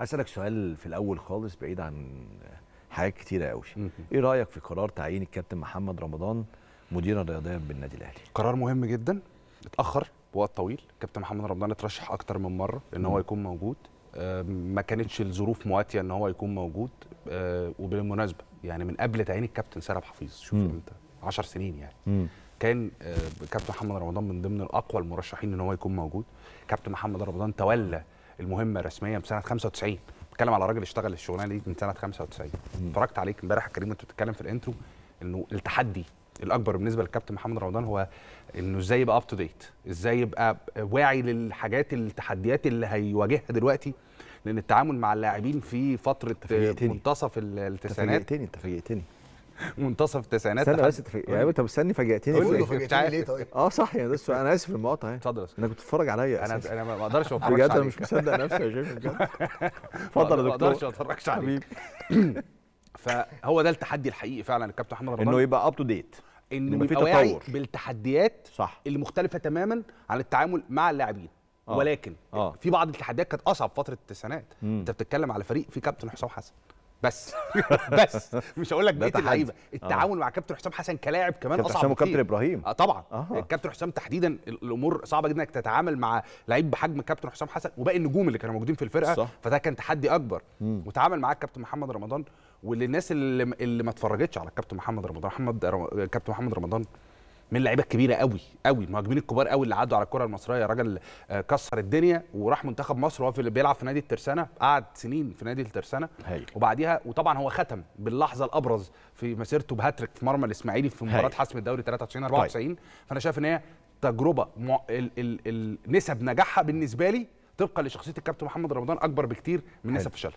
اسالك سؤال في الاول خالص بعيد عن حاجات كتيره قوي ايه رايك في قرار تعيين الكابتن محمد رمضان مديرا رياضيا بالنادي الاهلي قرار مهم جدا اتاخر بوقت طويل كابتن محمد رمضان اترشح اكتر من مره ان هو يكون موجود آه، ما كانتش الظروف مواتيه ان هو يكون موجود آه، وبالمناسبه يعني من قبل تعيين الكابتن سارب حفيظ شوف مم. انت 10 سنين يعني مم. كان آه، كابتن محمد رمضان من ضمن الاقوى المرشحين ان هو يكون موجود كابتن محمد رمضان تولى المهمه رسميا من سنه 95 بتكلم على راجل اشتغل الشغلانه دي من سنه 95 اتفرجت عليك امبارح كريم وانت بتتكلم في الانترو انه التحدي الاكبر بالنسبه للكابتن محمد رمضان هو انه ازاي يبقى اب تو ديت ازاي يبقى واعي للحاجات التحديات اللي هيواجهها دلوقتي لان التعامل مع اللاعبين في فتره منتصف التسعينات انت فاجئتني انت فاجئتني منتصف التسعينات استنى بس يعني انت مستني فاجئتني قول له فاجئتني ليه طيب اه صح يا بس انا اسف المقاطعه يعني اتفضل انا كنت بتتفرج عليا انا انا ما اقدرش ما اتفرجش بجد انا مش مصدق نفسي يا شيخ بجد اتفضل يا دكتور ما اقدرش ما اتفرجش عليك فهو ده التحدي الحقيقي فعلا الكابتن احمد رمضان انه يبقى اب تو ديت انه يبقى تطور بالتحديات صح المختلفه تماما عن التعامل مع اللاعبين آه. ولكن آه. في بعض التحديات كانت اصعب فتره التسعينات انت بتتكلم على فريق فيه كابتن حسام حسن بس بس مش هقول لك بقيه اللعيبه التعاون آه. مع كابتن حسام حسن كلاعب كمان كابتن اصعب حسام وكابتن ابراهيم آه طبعا آه. كابتن حسام تحديدا الامور صعبه جدا انك تتعامل مع لعيب بحجم كابتن حسام حسن وباقي النجوم اللي كانوا موجودين في الفرقه صح. فده كان تحدي اكبر مم. وتعامل معاه كابتن محمد رمضان وللناس اللي اللي ما اتفرجتش على كابتن محمد رمضان محمد كابتن محمد رمضان من اللعيبه الكبيره قوي قوي المهاجمين الكبار قوي اللي عدوا على الكره المصريه راجل آه، كسر الدنيا وراح منتخب مصر وهو بيلعب في نادي الترسانه قعد سنين في نادي الترسانه وبعديها وطبعا هو ختم باللحظه الابرز في مسيرته بهاتريك في مرمى الاسماعيلي في مباراه حسم الدوري 93 94 طيب. فانا شايف ان هي تجربه م... ال... ال... ال... نسب نجاحها بالنسبه لي طبقا لشخصيه الكابتن محمد رمضان اكبر بكتير من نسب فشلها